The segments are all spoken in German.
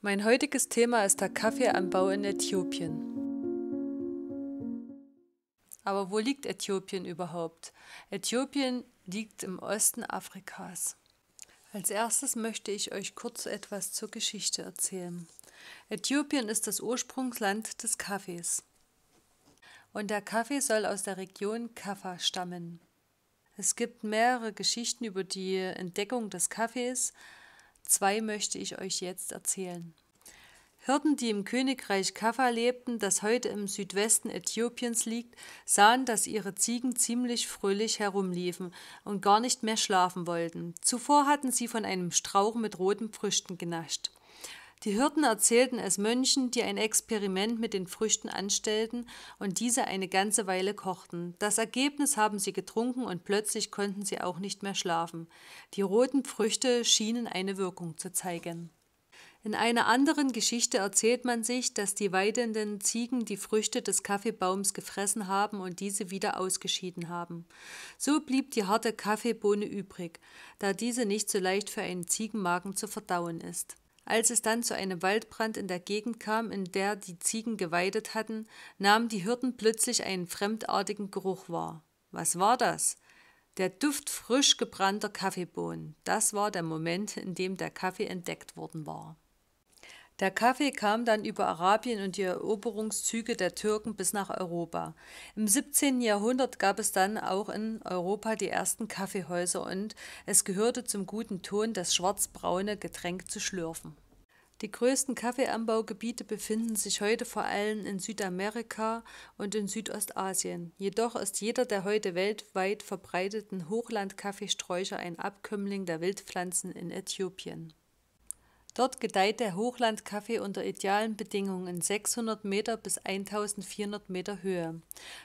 Mein heutiges Thema ist der Kaffeeanbau in Äthiopien. Aber wo liegt Äthiopien überhaupt? Äthiopien liegt im Osten Afrikas. Als erstes möchte ich euch kurz etwas zur Geschichte erzählen. Äthiopien ist das Ursprungsland des Kaffees. Und der Kaffee soll aus der Region Kaffa stammen. Es gibt mehrere Geschichten über die Entdeckung des Kaffees, Zwei möchte ich euch jetzt erzählen. Hirten, die im Königreich Kaffa lebten, das heute im Südwesten Äthiopiens liegt, sahen, dass ihre Ziegen ziemlich fröhlich herumliefen und gar nicht mehr schlafen wollten. Zuvor hatten sie von einem Strauch mit roten Früchten genascht. Die Hirten erzählten es Mönchen, die ein Experiment mit den Früchten anstellten und diese eine ganze Weile kochten. Das Ergebnis haben sie getrunken und plötzlich konnten sie auch nicht mehr schlafen. Die roten Früchte schienen eine Wirkung zu zeigen. In einer anderen Geschichte erzählt man sich, dass die weidenden Ziegen die Früchte des Kaffeebaums gefressen haben und diese wieder ausgeschieden haben. So blieb die harte Kaffeebohne übrig, da diese nicht so leicht für einen Ziegenmagen zu verdauen ist. Als es dann zu einem Waldbrand in der Gegend kam, in der die Ziegen geweidet hatten, nahmen die Hirten plötzlich einen fremdartigen Geruch wahr. Was war das? Der Duft frisch gebrannter Kaffeebohnen. Das war der Moment, in dem der Kaffee entdeckt worden war. Der Kaffee kam dann über Arabien und die Eroberungszüge der Türken bis nach Europa. Im 17. Jahrhundert gab es dann auch in Europa die ersten Kaffeehäuser und es gehörte zum guten Ton, das schwarzbraune Getränk zu schlürfen. Die größten Kaffeeanbaugebiete befinden sich heute vor allem in Südamerika und in Südostasien. Jedoch ist jeder der heute weltweit verbreiteten Hochlandkaffeesträucher ein Abkömmling der Wildpflanzen in Äthiopien. Dort gedeiht der Hochlandkaffee unter idealen Bedingungen in 600 Meter bis 1400 Meter Höhe.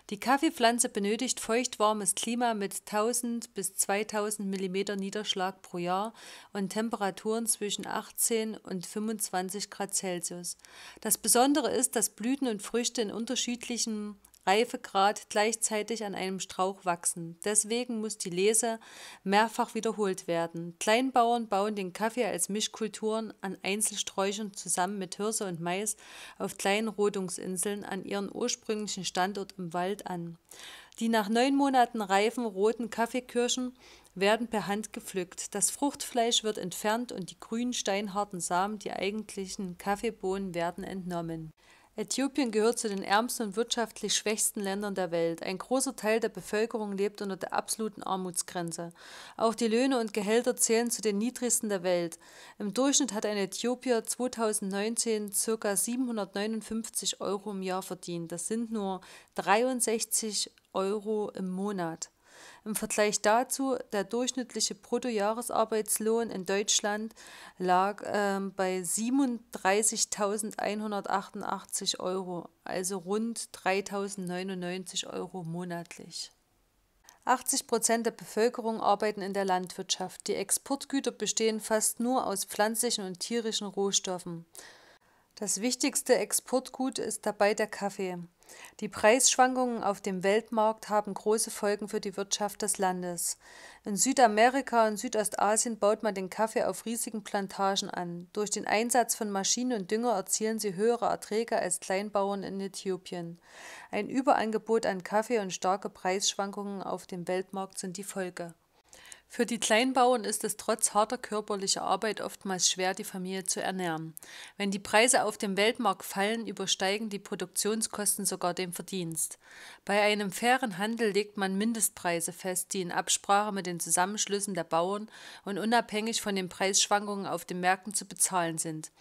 Die Kaffeepflanze benötigt feuchtwarmes Klima mit 1000 bis 2000 Millimeter Niederschlag pro Jahr und Temperaturen zwischen 18 und 25 Grad Celsius. Das Besondere ist, dass Blüten und Früchte in unterschiedlichen Reifegrad gleichzeitig an einem Strauch wachsen. Deswegen muss die Lese mehrfach wiederholt werden. Kleinbauern bauen den Kaffee als Mischkulturen an Einzelsträuchern zusammen mit Hirse und Mais auf kleinen Rodungsinseln an ihren ursprünglichen Standort im Wald an. Die nach neun Monaten reifen roten Kaffeekirschen werden per Hand gepflückt. Das Fruchtfleisch wird entfernt und die grünen steinharten Samen, die eigentlichen Kaffeebohnen, werden entnommen. Äthiopien gehört zu den ärmsten und wirtschaftlich schwächsten Ländern der Welt. Ein großer Teil der Bevölkerung lebt unter der absoluten Armutsgrenze. Auch die Löhne und Gehälter zählen zu den niedrigsten der Welt. Im Durchschnitt hat ein Äthiopier 2019 ca. 759 Euro im Jahr verdient. Das sind nur 63 Euro im Monat. Im Vergleich dazu, der durchschnittliche Bruttojahresarbeitslohn in Deutschland lag äh, bei 37.188 Euro, also rund 3.099 Euro monatlich. 80 Prozent der Bevölkerung arbeiten in der Landwirtschaft. Die Exportgüter bestehen fast nur aus pflanzlichen und tierischen Rohstoffen. Das wichtigste Exportgut ist dabei der Kaffee. Die Preisschwankungen auf dem Weltmarkt haben große Folgen für die Wirtschaft des Landes. In Südamerika und Südostasien baut man den Kaffee auf riesigen Plantagen an. Durch den Einsatz von Maschinen und Dünger erzielen sie höhere Erträge als Kleinbauern in Äthiopien. Ein Überangebot an Kaffee und starke Preisschwankungen auf dem Weltmarkt sind die Folge. Für die Kleinbauern ist es trotz harter körperlicher Arbeit oftmals schwer, die Familie zu ernähren. Wenn die Preise auf dem Weltmarkt fallen, übersteigen die Produktionskosten sogar den Verdienst. Bei einem fairen Handel legt man Mindestpreise fest, die in Absprache mit den Zusammenschlüssen der Bauern und unabhängig von den Preisschwankungen auf den Märkten zu bezahlen sind.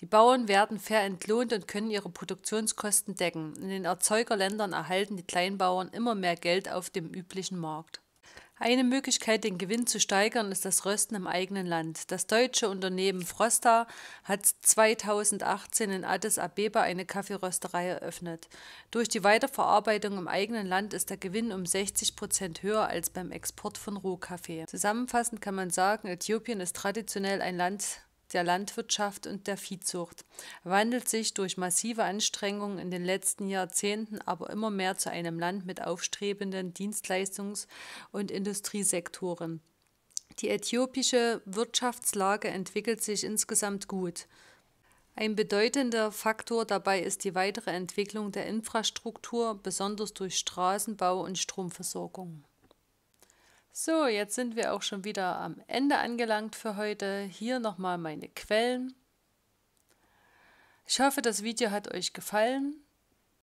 Die Bauern werden fair entlohnt und können ihre Produktionskosten decken. In den Erzeugerländern erhalten die Kleinbauern immer mehr Geld auf dem üblichen Markt. Eine Möglichkeit, den Gewinn zu steigern, ist das Rösten im eigenen Land. Das deutsche Unternehmen Frosta hat 2018 in Addis Abeba eine Kaffeerösterei eröffnet. Durch die Weiterverarbeitung im eigenen Land ist der Gewinn um 60 Prozent höher als beim Export von Rohkaffee. Zusammenfassend kann man sagen, Äthiopien ist traditionell ein Land der Landwirtschaft und der Viehzucht, wandelt sich durch massive Anstrengungen in den letzten Jahrzehnten aber immer mehr zu einem Land mit aufstrebenden Dienstleistungs- und Industriesektoren. Die äthiopische Wirtschaftslage entwickelt sich insgesamt gut. Ein bedeutender Faktor dabei ist die weitere Entwicklung der Infrastruktur, besonders durch Straßenbau und Stromversorgung. So, jetzt sind wir auch schon wieder am Ende angelangt für heute. Hier nochmal meine Quellen. Ich hoffe, das Video hat euch gefallen.